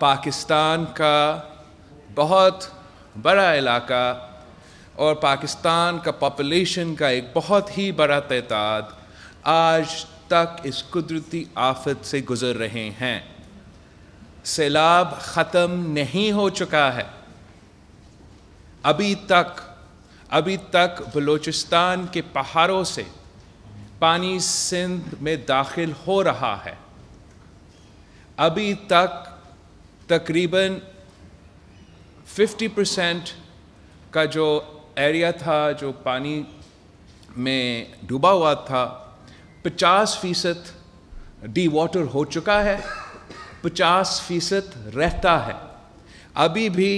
पाकिस्तान का बहुत बड़ा इलाका और पाकिस्तान का पॉपुलेशन का एक बहुत ही बड़ा तदाद आज तक इस कुदरती आफत से गुज़र रहे हैं सैलाब ख़त्म नहीं हो चुका है अभी तक अभी तक बलूचिस्तान के पहाड़ों से पानी सिंध में दाखिल हो रहा है अभी तक तकरीबन 50 परसेंट का जो एरिया था जो पानी में डूबा हुआ था 50 फीसद डी वाटर हो चुका है 50 फीसद रहता है अभी भी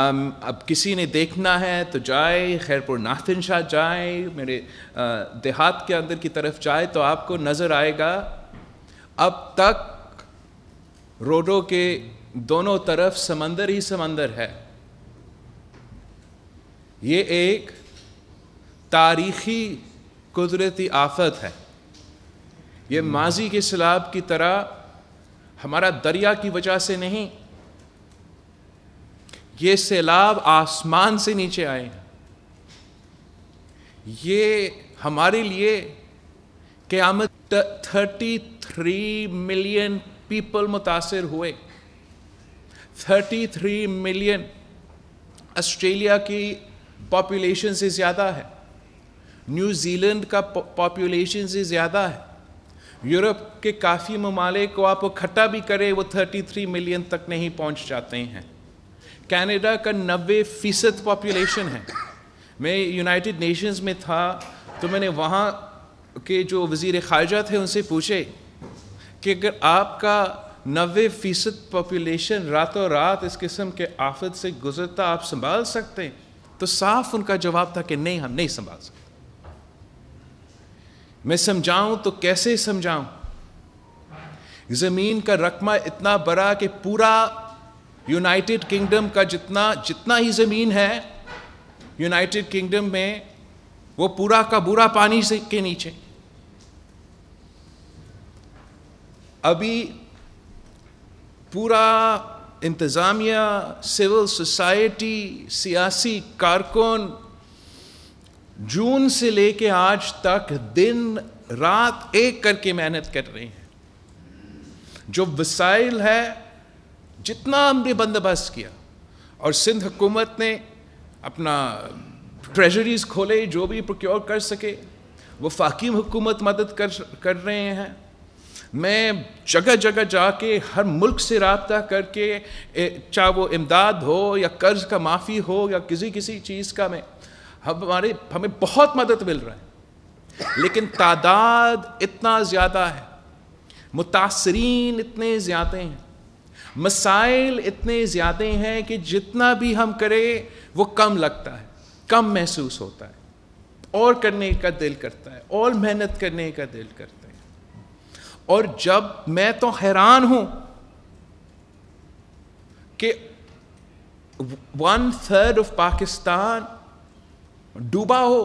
आम, अब किसी ने देखना है तो जाए खैरपुर नाथिन शाह जाए मेरे आ, देहात के अंदर की तरफ जाए तो आपको नज़र आएगा अब तक रोडों के दोनों तरफ समंदर ही समंदर है ये एक तारीखी कुदरती आफत है ये माजी के सैलाब की तरह हमारा दरिया की वजह से नहीं ये सैलाब आसमान से नीचे आए हैं ये हमारे लिए क्यामत थर्टी थ्री मिलियन पीपल मुतासर हुए 33 मिलियन ऑस्ट्रेलिया की पॉपुलेशन से ज़्यादा है न्यूजीलैंड का पॉपुलेशन से ज़्यादा है यूरोप के काफ़ी ममालिक को आप इकट्ठा भी करें वो 33 मिलियन तक नहीं पहुंच जाते हैं कनाडा का 90 फीसद पॉपुलेशन है मैं यूनाइटेड नेशंस में था तो मैंने वहाँ के जो वज़ी ख़ारजा थे उनसे पूछे कि अगर आपका नबे फीसद पॉपुलेशन रातों रात इस किस्म के आफत से गुजरता आप संभाल सकते हैं तो साफ उनका जवाब था कि नहीं हम नहीं संभाल सकते मैं समझाऊं तो कैसे समझाऊं जमीन का रकमा इतना बड़ा कि पूरा यूनाइटेड किंगडम का जितना जितना ही जमीन है यूनाइटेड किंगडम में वो पूरा का पूरा पानी से के नीचे अभी पूरा इंतज़ामिया सिविल सोसाइटी सियासी कारकुन जून से लेके आज तक दिन रात एक करके मेहनत कर रहे हैं जो वसाइल है जितना हमने बंदोबस्त किया और सिंध हुकूमत ने अपना ट्रेजरीज खोले जो भी प्रोक्योर कर सके वो फाकिम हुकूमत मदद कर कर रहे हैं मैं जगह जगह जाके हर मुल्क से रबता करके चाहे वो इमदाद हो या कर्ज का माफ़ी हो या किसी किसी चीज़ का मैं हमारे हमें बहुत मदद मिल रहा है लेकिन तादाद इतना ज़्यादा है मुतासरीन इतने ज़्यादा हैं मसाइल इतने ज़्यादा हैं कि जितना भी हम करें वो कम लगता है कम महसूस होता है और करने का दिल करता है और मेहनत करने का दिल करता है और जब मैं तो हैरान हूं कि वन थर्ड ऑफ पाकिस्तान डूबा हो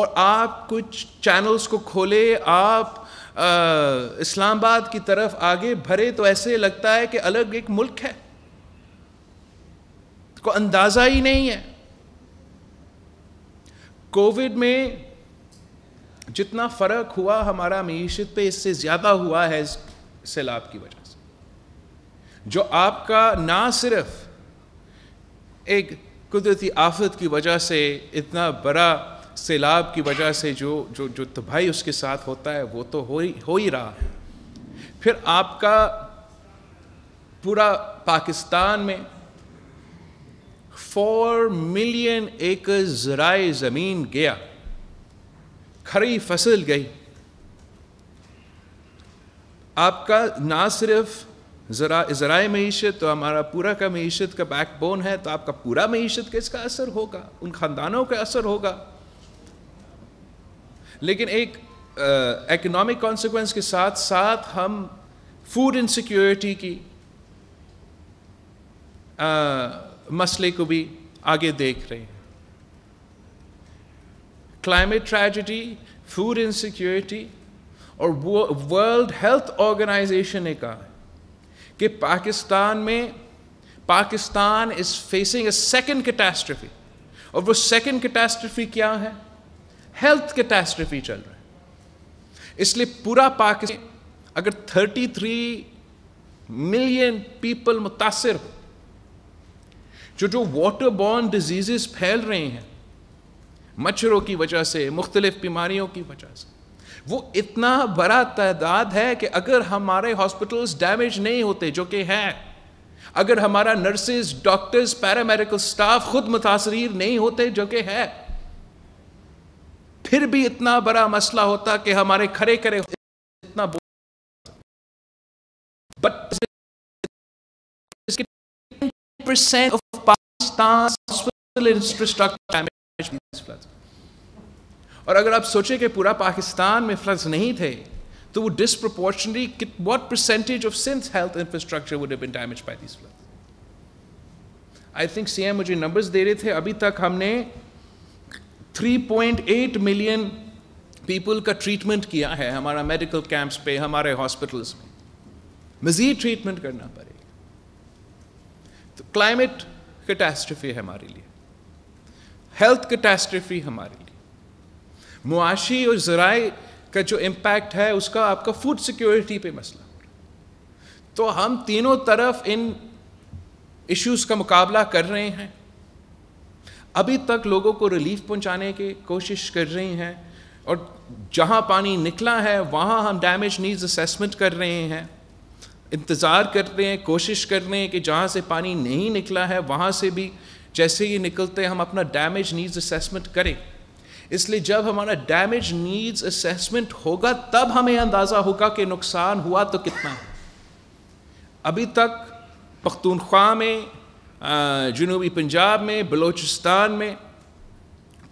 और आप कुछ चैनल्स को खोले आप इस्लामाबाद की तरफ आगे भरे तो ऐसे लगता है कि अलग एक मुल्क है को अंदाज़ा ही नहीं है कोविड में जितना फ़र्क हुआ हमारा मीशत पे इससे ज़्यादा हुआ है इस सैलाब की वजह से जो आपका ना सिर्फ एक कुदरती आफत की वजह से इतना बड़ा सैलाब की वजह से जो जो जो तबाही उसके साथ होता है वो तो हो ही हो ही रहा है फिर आपका पूरा पाकिस्तान में फोर मिलियन एकड़ ज़राए ज़मीन गया खरी फसल गई आपका ना सिर्फ जरा ज़रा मीशत तो हमारा पूरा का मीशत का बैकबोन है तो आपका पूरा मीशत का इसका असर होगा उन ख़ानदानों का असर होगा लेकिन एक इकोनॉमिक uh, कॉन्सिक्वेंस के साथ साथ हम फूड इनसिक्योरिटी की uh, मसले को भी आगे देख रहे हैं climate tragedy, food insecurity और वर्ल्ड हेल्थ ऑर्गेनाइजेशन ने कहा कि पाकिस्तान में Pakistan is facing a second catastrophe और वो सेकेंड कैटेस्ट्रफी क्या है हेल्थ कैटास्ट्रफी चल रहा है इसलिए पूरा पाकिस्तान अगर 33 मिलियन पीपल मुतासर हो जो जो वाटर बॉर्न डिजीजेस फैल रहे हैं मच्छरों की वजह से मुख्तलिफ बीमारियों की वजह से वो इतना बड़ा तादाद है कि अगर हमारे हॉस्पिटल्स डैमेज नहीं होते जो कि हैं अगर हमारा नर्सेज डॉक्टर्स पैरामेडिकल स्टाफ खुद मुतासरीर नहीं होते जो कि है फिर भी इतना बड़ा मसला होता कि हमारे खड़े खरे इतना percent of Pakistan hospital infrastructure floods और अगर आप सोचें कि पूरा पाकिस्तान में फ्लड्स नहीं थे तो वो disproportionately what percentage of since health infrastructure would been damaged by this floods I think CM मुझे नंबर्स दे रहे थे अभी तक हमने 3.8 मिलियन पीपल का ट्रीटमेंट किया है हमारा मेडिकल कैंप्स पे हमारे हॉस्पिटल्स में मज़ीद ट्रीटमेंट करना पड़ेगा तो क्लाइमेट कैटेस्ट्रफी है हमारे लिए हेल्थ कैटास्ट्रफी हमारे लिए मुआशी और ज़राए का जो इम्पैक्ट है उसका आपका फूड सिक्योरिटी पे मसला तो हम तीनों तरफ इन इश्यूज़ का मुकाबला कर रहे हैं अभी तक लोगों को रिलीफ पहुंचाने की कोशिश कर रही हैं और जहां पानी निकला है वहां हम डैमेज नीड्स असेसमेंट कर रहे हैं इंतज़ार कर रहे हैं कोशिश कर रहे हैं कि जहां से पानी नहीं निकला है वहां से भी जैसे ये निकलते हैं हम अपना डैमेज नीड्स असेसमेंट करें इसलिए जब हमारा डैमेज नीड्स असेसमेंट होगा तब हमें अंदाज़ा होगा कि नुकसान हुआ तो कितना है अभी तक पख्तूनख्वा में जनूबी पंजाब में बलोचिस्तान में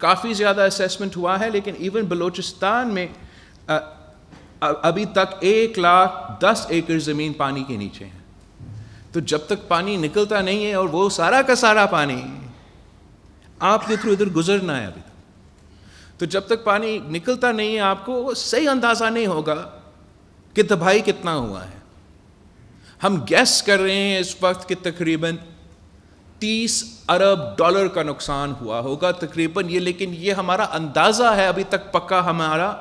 काफ़ी ज़्यादा असेसमेंट हुआ है लेकिन इवन बलोचिस्तान में अभी तक एक लाख दस एकड़ ज़मीन पानी के नीचे है तो जब तक पानी निकलता नहीं है और वो सारा का सारा पानी आपके थ्रू इधर गुजरना है अभी तक तो जब तक पानी निकलता नहीं है आपको सही अंदाज़ा नहीं होगा कि तबाही कितना हुआ है हम गैस कर रहे हैं इस वक्त कि तकरीबन 30 अरब डॉलर का नुकसान हुआ होगा तकरीबन ये लेकिन ये हमारा अंदाज़ा है अभी तक पक्का हमारा आ,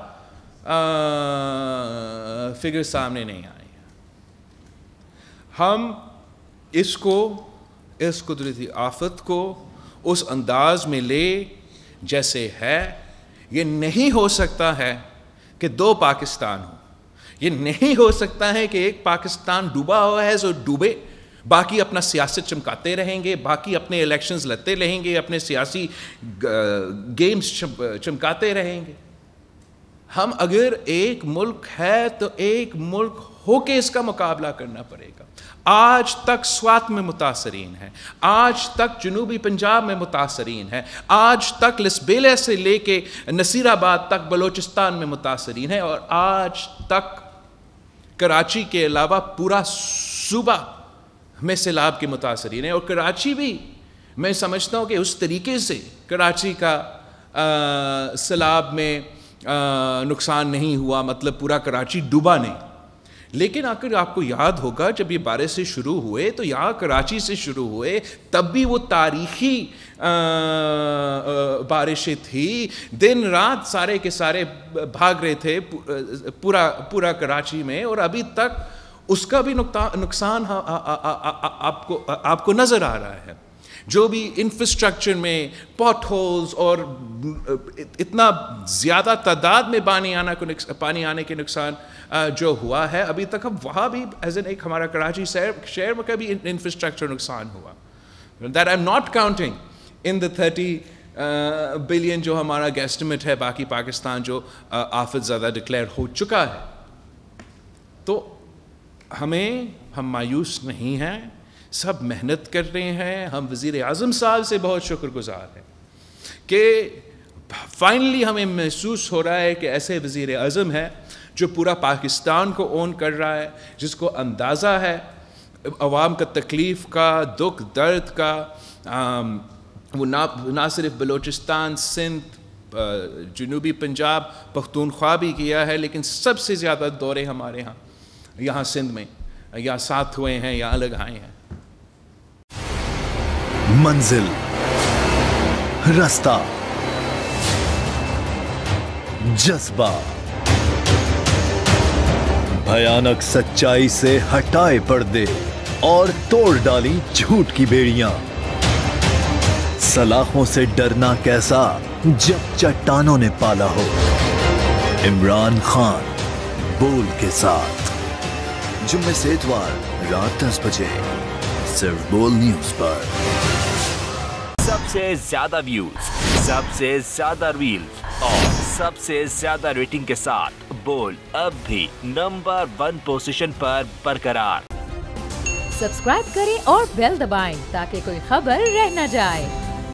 फिगर सामने नहीं आई हम इसको इस कुदरती आफत को उस अंदाज में ले जैसे है ये नहीं हो सकता है कि दो पाकिस्तान हो ये नहीं हो सकता है कि एक पाकिस्तान डूबा हुआ है जो डूबे बाकी अपना सियासत चमकाते रहेंगे बाकी अपने इलेक्शंस लड़ते रहेंगे अपने सियासी गेम्स चमकाते रहेंगे हम अगर एक मुल्क है तो एक मुल्क होके इसका मुकाबला करना पड़ेगा आज तक स्वात में मुतासरीन है आज तक जनूबी पंजाब में मुतासरीन है आज तक लसबेले से लेके नसीराबाद तक बलोचिस्तान में मुतासरीन है और आज तक कराची के अलावा पूरा सूबा में सैलाब के मुतासरीन है और कराची भी मैं समझता हूँ कि उस तरीके से कराची का सैलाब में आ, नुकसान नहीं हुआ मतलब पूरा कराची डूबा नहीं लेकिन आकर आपको याद होगा जब ये बारह से शुरू हुए तो यहाँ कराची से शुरू हुए तब भी वो तारीखी बारिशें थी दिन रात सारे के सारे भाग रहे थे पूरा पूरा कराची में और अभी तक उसका भी नुकसान आपको आपको नज़र आ रहा है जो भी इंफ्रास्ट्रक्चर में पॉट होल्स और uh, इतना ज़्यादा तादाद में पानी आना को पानी आने के नुकसान uh, जो हुआ है अभी तक हम वहाँ भी एज एन एक हमारा कराची शहर शहर में कभी इंफ्रास्ट्रक्चर नुकसान हुआ that I am not counting in the thirty billion जो हमारा गेस्टिमेट है बाकी पाकिस्तान जो uh, आफत ज़्यादा डिक्लेयर हो चुका है तो हमें हम मायूस नहीं हैं सब मेहनत कर रहे हैं हम वज़ी अजम साहब से बहुत शुक्रगुजार हैं कि फाइनली हमें महसूस हो रहा है कि ऐसे वज़ी अजम हैं जो पूरा पाकिस्तान को ओन कर रहा है जिसको अंदाज़ा है अवाम का तकलीफ़ का दुख दर्द का वो ना ना सिर्फ बलूचिस्तान सिंध जनूबी पंजाब पख्तूनख्वा भी किया है लेकिन सबसे ज़्यादा दौरे हमारे यहाँ यहाँ सिंध में या साथ हुए हैं या अलग आए हैं मंजिल रास्ता जज्बा भयानक सच्चाई से हटाए पर्दे और तोड़ डाली झूठ की बेड़ियां सलाखों से डरना कैसा जब चट्टानों ने पाला हो इमरान खान बोल के साथ जुम्मे से इतवार रात दस बजे सिर्फ बोल न्यूज पर सबसे ज्यादा व्यूज सबसे ज्यादा रील और सबसे ज्यादा रेटिंग के साथ बोल अब भी नंबर वन पोजीशन पर बरकरार सब्सक्राइब करें और बेल दबाएं ताकि कोई खबर रह न जाए